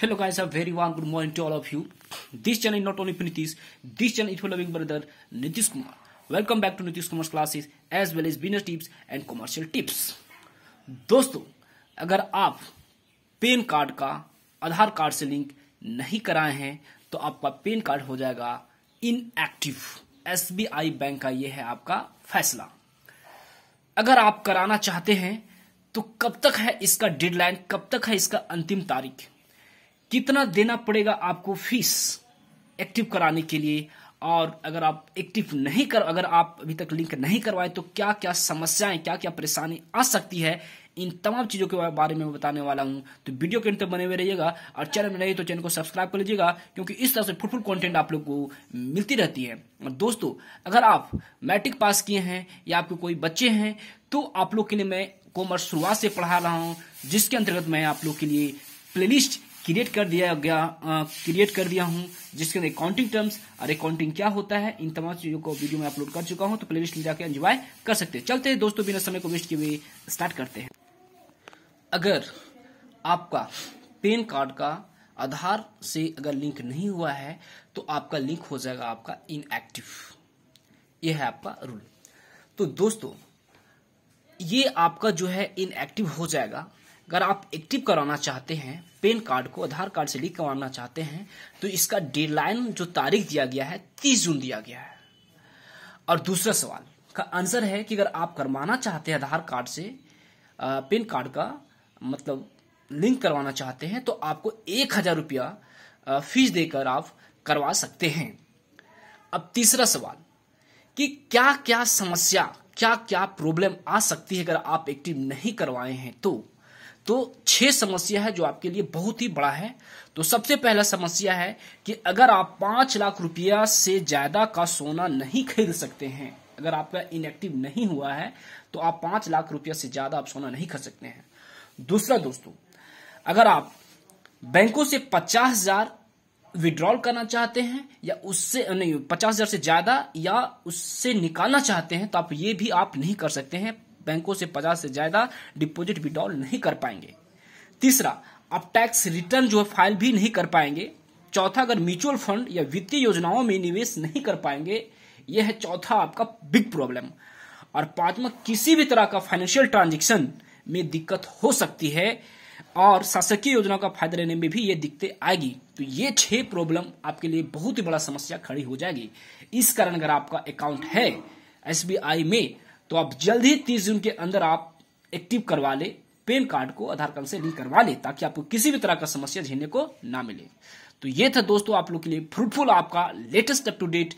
Hello guys, a very warm good morning to all of you. This channel is not only for this channel is for loving brother Nitish Kumar. Welcome back to Nitish Kumar's classes as well as business tips and commercial tips. dosto agar aap PAN card ka aadhar card se link nahi karaye hain to aapka PAN card ho jayega inactive sbi bank ka ye hai aapka faisla agar aap karana chahte hain to kab tak hai iska deadline kab tak hai iska antim tarikh कितना देना पड़ेगा आपको fees active कराने के लिए और अगर आप एक्टिव नहीं कर अगर आप अभी तक लिंक नहीं करवाए तो क्या क्या समस्याएं क्या क्या परेशानी आ सकती है इन तमाम चीज़ों के बारे में बताने वाला हूं तो वीडियो के अंतर बने हुए रहिएगा और चैनल में नहीं तो चैनल को सब्सक्राइब कर लीजिएगा क्योंकि इस तरह से फुटफुल कंटेंट आप लोग को मिलती रहती है और दोस्तों अगर आप मैट्रिक पास किए हैं या आपके कोई बच्चे हैं तो आप लोग के लिए मैं कॉमर्स शुरुआत से पढ़ा रहा हूँ जिसके अंतर्गत मैं आप लोग के लिए प्लेलिस्ट क्रिएट कर दिया गया क्रिएट कर दिया हूं जिसके अंदर अकाउंटिंग टर्म्स और अकाउंटिंग क्या होता है इन तमाम चीजों को वीडियो में अपलोड कर चुका हूं तो प्ले लिस्ट में जाकर एंजॉय कर सकते हैं चलते हैं दोस्तों बिना समय को वेस्ट किए स्टार्ट करते हैं अगर आपका पेन कार्ड का आधार से अगर लिंक नहीं हुआ है तो आपका लिंक हो जाएगा आपका इनएक्टिव यह है आपका रूल तो दोस्तों ये आपका जो है इनएक्टिव हो जाएगा अगर आप एक्टिव कराना चाहते हैं पेन कार्ड को आधार कार्ड से लिंक करवाना चाहते हैं तो इसका डेडलाइन जो तारीख दिया गया है तीस जून दिया गया है और दूसरा सवाल का आंसर है कि अगर आप करवाना चाहते हैं आधार कार्ड से पेन कार्ड का मतलब लिंक करवाना चाहते हैं तो आपको एक हजार रुपया फीस देकर आप करवा सकते हैं अब तीसरा सवाल कि क्या क्या समस्या क्या क्या प्रॉब्लम आ सकती है अगर आप एक्टिव नहीं करवाए हैं तो तो छह समस्या है जो आपके लिए बहुत ही बड़ा है तो सबसे पहला समस्या है कि अगर आप पांच लाख रुपया से ज्यादा का सोना नहीं खरीद सकते हैं अगर आपका इनएक्टिव नहीं हुआ है तो आप पांच लाख रुपया से ज्यादा आप सोना नहीं खरीद सकते हैं दूसरा दोस्तों अगर आप बैंकों से पचास हजार विड्रॉल करना चाहते हैं या उससे नहीं पचास हजार से ज्यादा या उससे निकालना चाहते हैं तो आप ये भी आप नहीं कर सकते हैं बैंकों से पचास से ज्यादा डिपोजिट विड्रॉल नहीं कर पाएंगे तीसरा आप टैक्स रिटर्न जो है फाइल भी नहीं कर पाएंगे चौथा अगर म्यूचुअल फंड या वित्तीय योजनाओं में निवेश नहीं कर पाएंगे यह है चौथा आपका बिग प्रॉब्लम और पांचवा किसी भी तरह का फाइनेंशियल ट्रांजेक्शन में दिक्कत हो सकती है और शासकीय योजना का फायदा लेने में भी ये दिक्कतें आएगी तो ये छह प्रॉब्लम आपके लिए बहुत ही बड़ा समस्या खड़ी हो जाएगी इस कारण अगर आपका अकाउंट है एसबीआई में तो आप जल्द ही तीस जून के अंदर आप एक्टिव करवा ले पेन कार्ड को आधार कार्ड से लिंक करवा ले ताकि आपको किसी भी तरह का समस्या झेलने को ना मिले तो ये था दोस्तों आप लोग के लिए फ्रूटफुल आपका लेटेस्ट अप टू डेट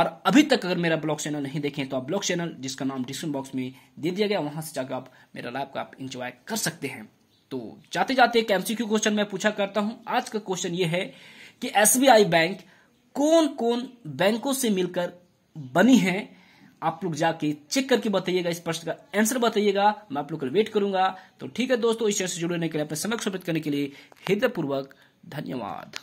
और अभी तक अगर मेरा ब्लॉग चैनल नहीं देखें तो आप ब्लॉग चैनल जिसका नाम डिस्क्रिप्शन बॉक्स में दे दिया गया वहां से जाकर आप मेरा लाइव का आप इंजॉय कर सकते हैं तो जाते जाते एक एमसीक्यू क्वेश्चन मैं पूछा करता हूं आज का क्वेश्चन ये है कि एसबीआई बैंक कौन कौन बैंकों से मिलकर बनी है आप लोग जाके चेक करके बताइएगा इस प्रश्न का आंसर बताइएगा मैं आप लोग का वेट करूंगा तो ठीक है दोस्तों इस चर्चा से जुड़ने के लिए अपने समय समित करने के लिए हृदयपूर्वक धन्यवाद